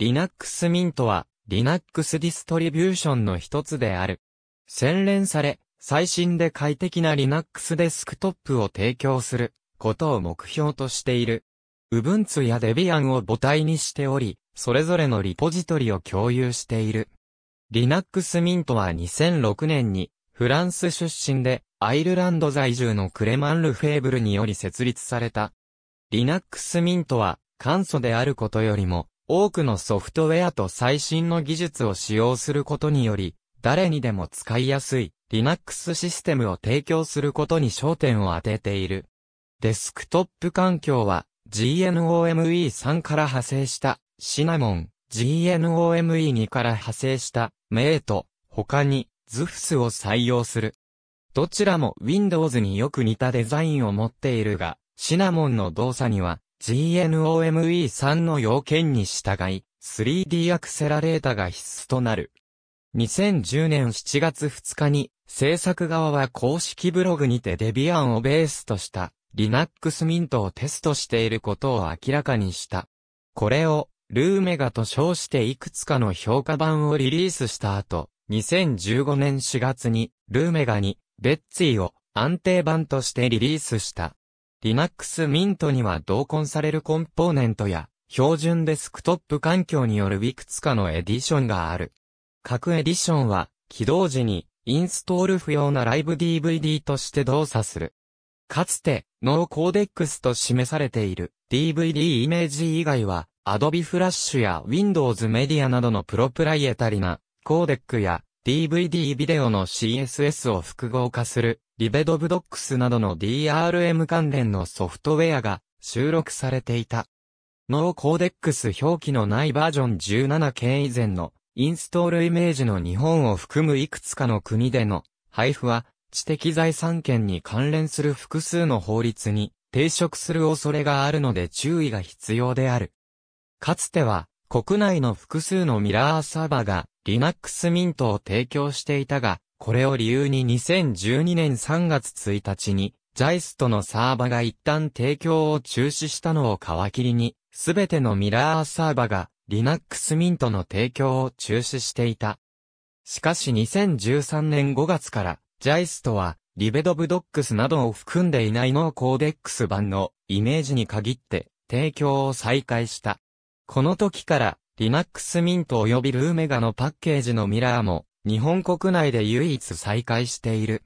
Linux Mint は Linux ディストリビューションの一つである。洗練され、最新で快適な Linux デスクトップを提供することを目標としている。Ubuntu や Debian を母体にしており、それぞれのリポジトリを共有している。Linux Mint は2006年にフランス出身でアイルランド在住のクレマン・ルフェーブルにより設立された。Linux Mint は簡素であることよりも多くのソフトウェアと最新の技術を使用することにより、誰にでも使いやすい Linux システムを提供することに焦点を当てている。デスクトップ環境は GNOME3 から派生したシナモン、GNOME2 から派生したメイト、他に ZUFS を採用する。どちらも Windows によく似たデザインを持っているが、シナモンの動作には GNOME3 の要件に従い、3D アクセラレータが必須となる。2010年7月2日に、制作側は公式ブログにてデビアンをベースとした Linux ミントをテストしていることを明らかにした。これを、ルーメガと称していくつかの評価版をリリースした後、2015年4月に、ルーメガに、ベッツィを安定版としてリリースした。Linux Mint には同梱されるコンポーネントや、標準デスクトップ環境によるいくつかのエディションがある。各エディションは、起動時に、インストール不要なライブ DVD として動作する。かつて、ノーコーデックスと示されている DVD イメージ以外は、Adobe Flash や Windows Media などのプロプライエタリなコーデックや DVD ビデオの CSS を複合化する、リベドブドックスなどの DRM 関連のソフトウェアが収録されていた。ノーコーデックス表記のないバージョン1 7件以前のインストールイメージの日本を含むいくつかの国での配布は知的財産権に関連する複数の法律に抵触する恐れがあるので注意が必要である。かつては国内の複数のミラーサーバーが Linux ミントを提供していたが、これを理由に2012年3月1日に、JIST のサーバが一旦提供を中止したのを皮切りに、すべてのミラーサーバが Linux ミントの提供を中止していた。しかし2013年5月から JIST はリベドブドックスなどを含んでいないノーコーデックス版のイメージに限って提供を再開した。この時からリマックスミント及びルーメガのパッケージのミラーも、日本国内で唯一再開している。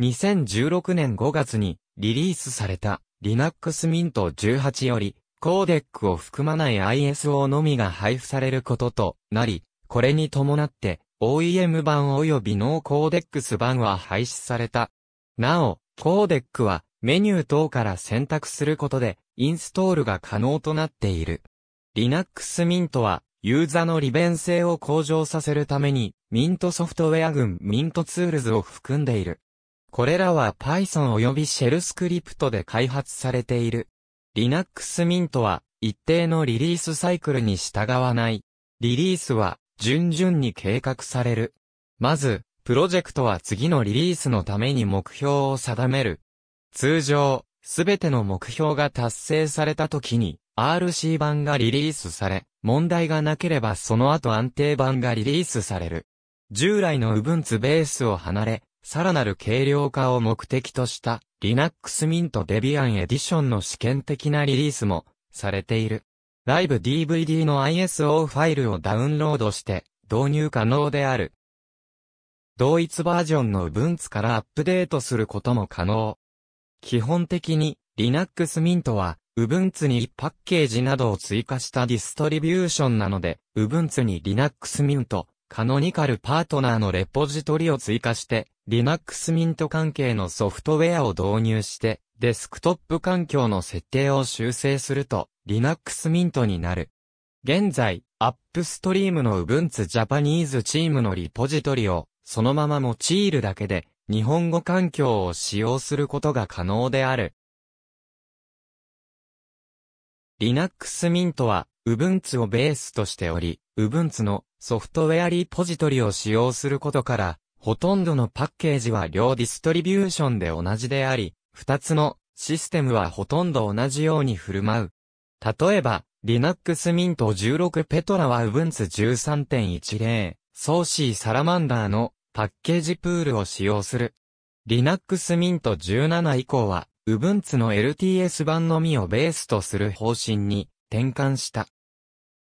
2016年5月にリリースされたリマックスミント18より、コーデックを含まない ISO のみが配布されることとなり、これに伴って OEM 版及びノーコーデックス版は廃止された。なお、コーデックはメニュー等から選択することでインストールが可能となっている。Linux Mint は、ユーザの利便性を向上させるために、ミントソフトウェア群ミントツールズを含んでいる。これらは Python 及び Shell スクリプトで開発されている。Linux Mint は、一定のリリースサイクルに従わない。リリースは、順々に計画される。まず、プロジェクトは次のリリースのために目標を定める。通常、すべての目標が達成された時に、RC 版がリリースされ、問題がなければその後安定版がリリースされる。従来の Ubuntu ベースを離れ、さらなる軽量化を目的とした Linux Mint Debian Edition の試験的なリリースもされている。ライブ DVD の ISO ファイルをダウンロードして導入可能である。同一バージョンの Ubuntu からアップデートすることも可能。基本的に Linux Mint は Ubuntu にパッケージなどを追加したディストリビューションなので、Ubuntu に Linux Mint、カノニカルパートナーのレポジトリを追加して、Linux Mint 関係のソフトウェアを導入して、デスクトップ環境の設定を修正すると、Linux Mint になる。現在、App Stream の Ubuntu Japanese チームのリポジトリを、そのまま用いるだけで、日本語環境を使用することが可能である。Linux Mint は Ubuntu をベースとしており、Ubuntu のソフトウェアリポジトリを使用することから、ほとんどのパッケージは両ディストリビューションで同じであり、二つのシステムはほとんど同じように振る舞う。例えば、Linux Mint 16 Petra は Ubuntu 13.10、ソーシーサラマンダーのパッケージプールを使用する。Linux Mint 17以降は Ubuntu の LTS 版のみをベースとする方針に転換した。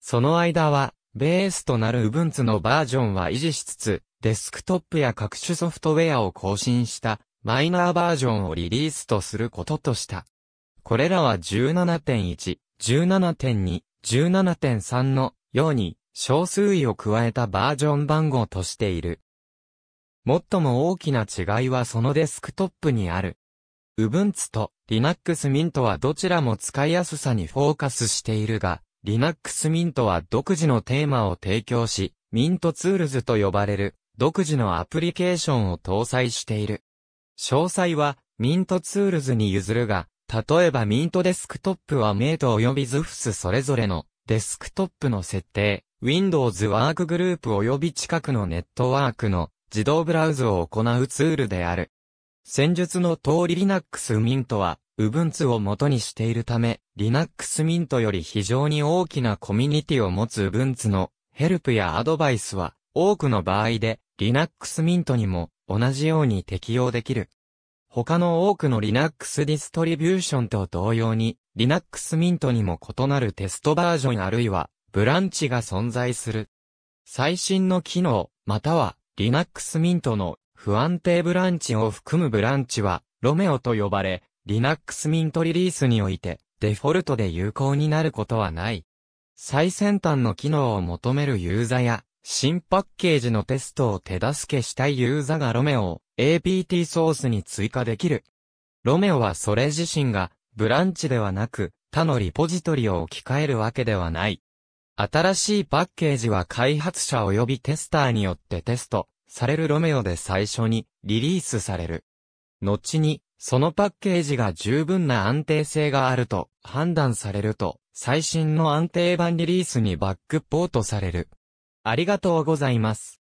その間は、ベースとなる Ubuntu のバージョンは維持しつつ、デスクトップや各種ソフトウェアを更新したマイナーバージョンをリリースとすることとした。これらは17.1、17.2、17.3のように小数位を加えたバージョン番号としている。最も大きな違いはそのデスクトップにある Ubuntu と Linux Mint はどちらも使いやすさにフォーカスしているが、Linux Mint は独自のテーマを提供し、Mint Tools と呼ばれる独自のアプリケーションを搭載している。詳細は Mint Tools に譲るが、例えば Mint デスクトップは Mate 及び Zufs それぞれのデスクトップの設定、Windows ワークグループ及び近くのネットワークの自動ブラウズを行うツールである。戦術の通り Linux Mint は、Ubuntu を元にしているため、Linux Mint より非常に大きなコミュニティを持つ Ubuntu のヘルプやアドバイスは、多くの場合で、Linux Mint にも同じように適用できる。他の多くの Linux ディストリビューションと同様に、Linux Mint にも異なるテストバージョンあるいは、ブランチが存在する。最新の機能、または、Linux Mint の不安定ブランチを含むブランチは、ロメオと呼ばれ、Linux Mint リリースにおいて、デフォルトで有効になることはない。最先端の機能を求めるユーザや、新パッケージのテストを手助けしたいユーザがロメオを APT ソースに追加できる。ロメオはそれ自身がブランチではなく他のリポジトリを置き換えるわけではない。新しいパッケージは開発者及びテスターによってテスト、されるロメオで最初にリリースされる。後に、そのパッケージが十分な安定性があると判断されると、最新の安定版リリースにバックポートされる。ありがとうございます。